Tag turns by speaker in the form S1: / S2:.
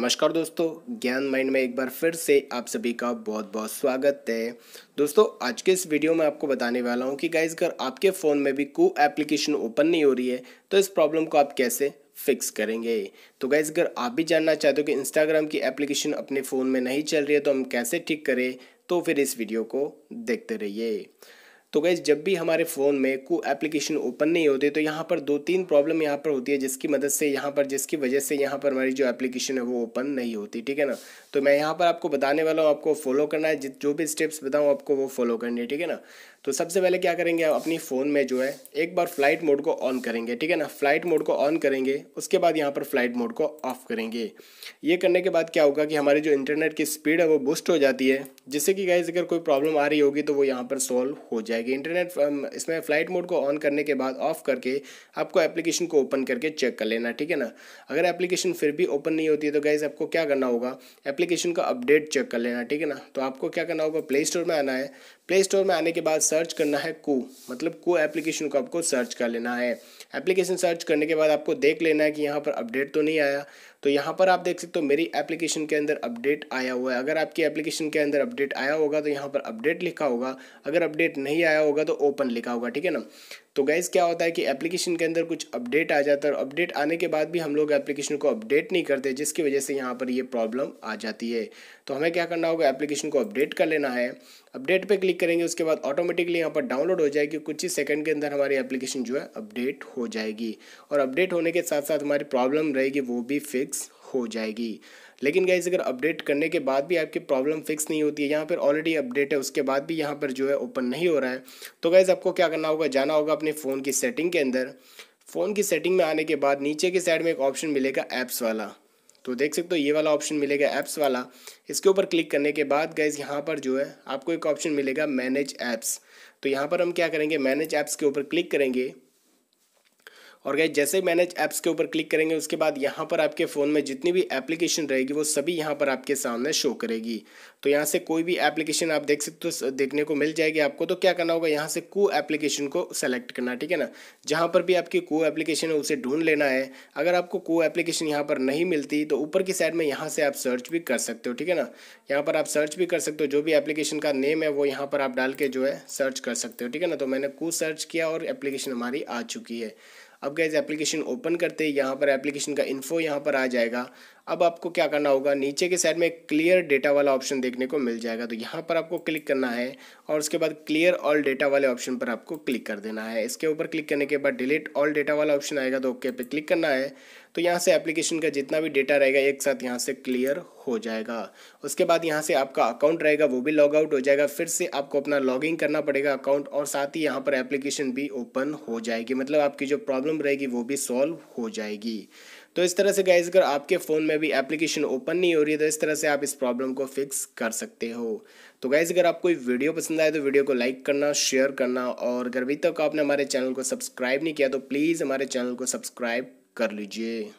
S1: नमस्कार दोस्तों ज्ञान माइंड में एक बार फिर से आप सभी का बहुत बहुत स्वागत है दोस्तों आज के इस वीडियो में आपको बताने वाला हूँ कि गाइज अगर आपके फ़ोन में भी को एप्लीकेशन ओपन नहीं हो रही है तो इस प्रॉब्लम को आप कैसे फिक्स करेंगे तो गाइज अगर आप भी जानना चाहते हो कि इंस्टाग्राम की एप्लीकेशन अपने फ़ोन में नहीं चल रही है तो हम कैसे ठीक करें तो फिर इस वीडियो को देखते रहिए तो गैस जब भी हमारे फ़ोन में को एप्लीकेशन ओपन नहीं होती तो यहाँ पर दो तीन प्रॉब्लम यहाँ पर होती है जिसकी मदद से यहाँ पर जिसकी वजह से यहाँ पर हमारी जो एप्लीकेशन है वो ओपन नहीं होती ठीक है ना तो मैं यहाँ पर आपको बताने वाला हूँ आपको फॉलो करना है जो भी स्टेप्स बताऊँ आपको वो फॉलो करनी है ठीक है ना तो सबसे पहले क्या करेंगे आप अपनी फ़ोन में जो है एक बार फ्लाइट मोड को ऑन करेंगे ठीक है ना फ्लाइट मोड को ऑन करेंगे उसके बाद यहाँ पर फ्लाइट मोड को ऑफ़ करेंगे ये करने के बाद क्या होगा कि हमारी जो इंटरनेट की स्पीड है वो बूस्ट हो जाती है जिससे कि गाइज अगर कोई प्रॉब्लम आ रही होगी तो वो यहाँ पर सॉल्व हो जाएगी इंटरनेट इसमें फ्लाइट मोड को ऑन करने के बाद ऑफ़ करके आपको एप्लीकेशन को ओपन करके चेक कर लेना ठीक है ना अगर एप्लीकेशन फिर भी ओपन नहीं होती है तो गाइज़ आपको क्या करना होगा एप्लीकेशन का अपडेट चेक कर लेना ठीक है ना तो आपको क्या करना होगा प्ले स्टोर में आना है प्ले स्टोर में आने के बाद सर्च करना है को मतलब को एप्लीकेशन को आपको सर्च कर लेना है एप्लीकेशन सर्च करने के बाद आपको देख लेना है कि यहाँ पर अपडेट तो नहीं आया तो यहाँ पर आप देख सकते हो मेरी एप्लीकेशन के अंदर अपडेट आया हुआ है अगर आपकी एप्लीकेशन के अंदर अपडेट आया होगा तो यहाँ पर अपडेट लिखा होगा अगर अपडेट नहीं आया होगा तो ओपन लिखा होगा ठीक है ना तो गैस क्या होता है कि एप्लीकेशन के अंदर कुछ अपडेट आ जाता है और अपडेट आने के बाद भी हम लोग एप्लीकेशन को अपडेट नहीं करते जिसकी वजह से यहाँ पर ये प्रॉब्लम आ जाती है तो हमें क्या करना होगा एप्लीकेशन को अपडेट कर लेना है अपडेट पे क्लिक करेंगे उसके बाद ऑटोमेटिकली यहाँ पर डाउनलोड हो जाएगी कुछ ही सेकंड के अंदर हमारी एप्लीकेशन जो है अपडेट हो जाएगी और अपडेट होने के साथ साथ हमारी प्रॉब्लम रहेगी वो भी फिक्स हो जाएगी लेकिन गाइज अगर अपडेट करने के बाद भी आपकी प्रॉब्लम फिक्स नहीं होती है यहाँ पर ऑलरेडी अपडेट है उसके बाद भी यहाँ पर जो है ओपन नहीं हो रहा है तो गाइज़ आपको क्या करना होगा जाना होगा अपने फ़ोन की सेटिंग के अंदर फ़ोन की सेटिंग में आने के बाद नीचे के साइड में एक ऑप्शन मिलेगा ऐप्स वाला तो देख सकते हो ये वाला ऑप्शन मिलेगा ऐप्स वाला इसके ऊपर क्लिक करने के बाद गैस यहाँ पर जो है आपको एक ऑप्शन मिलेगा मैनेज ऐप्स तो यहाँ पर हम क्या करेंगे मैनेज ऐप्स के ऊपर क्लिक करेंगे और गए जैसे मैनेज ऐप्स के ऊपर क्लिक करेंगे उसके बाद यहाँ पर आपके फ़ोन में जितनी भी एप्लीकेशन रहेगी वो सभी यहाँ पर आपके सामने शो करेगी तो यहाँ से कोई भी एप्लीकेशन आप देख सकते हो देखने को मिल जाएगी आपको तो क्या करना होगा यहाँ से को एप्लीकेशन को सेलेक्ट करना ठीक है ना जहाँ पर भी आपकी को एप्लीकेशन है उसे ढूंढ लेना है अगर आपको को एप्लीकेशन यहाँ पर नहीं मिलती तो ऊपर की साइड में यहाँ से आप सर्च भी कर सकते हो ठीक है ना यहाँ पर आप सर्च भी कर सकते हो जो भी एप्लीकेशन का नेम है वो यहाँ पर आप डाल के जो है सर्च कर सकते हो ठीक है ना तो मैंने को सर्च किया और एप्लीकेशन हमारी आ चुकी है अब गैस एप्लीकेशन ओपन करते हैं यहाँ पर एप्लीकेशन का इन्फो यहाँ पर आ जाएगा अब आपको क्या करना होगा नीचे के साइड में क्लियर डेटा वाला ऑप्शन देखने को मिल जाएगा तो यहाँ पर आपको क्लिक करना है और उसके बाद क्लियर ऑल डेटा वाले ऑप्शन पर आपको क्लिक कर देना है इसके ऊपर क्लिक करने के बाद डिलीट ऑल डेटा वाला ऑप्शन आएगा तो ओके पे क्लिक करना है तो यहाँ से एप्लीकेशन का जितना भी डेटा रहेगा एक साथ यहाँ से क्लियर हो जाएगा उसके बाद यहाँ से आपका अकाउंट रहेगा वो भी लॉग आउट हो जाएगा फिर से आपको अपना लॉगिंग करना पड़ेगा अकाउंट और साथ ही यहाँ पर एप्लीकेशन भी ओपन हो जाएगी मतलब आपकी जो प्रॉब्लम रहेगी वो भी सॉल्व हो जाएगी तो इस तरह से गाइज अगर आपके फ़ोन में भी एप्लीकेशन ओपन नहीं हो रही है तो इस तरह से आप इस प्रॉब्लम को फिक्स कर सकते हो तो गाइज अगर आपको वीडियो पसंद आए तो वीडियो को लाइक करना शेयर करना और अगर अभी तक आपने हमारे चैनल को सब्सक्राइब नहीं किया तो प्लीज़ हमारे चैनल को सब्सक्राइब कर लीजिए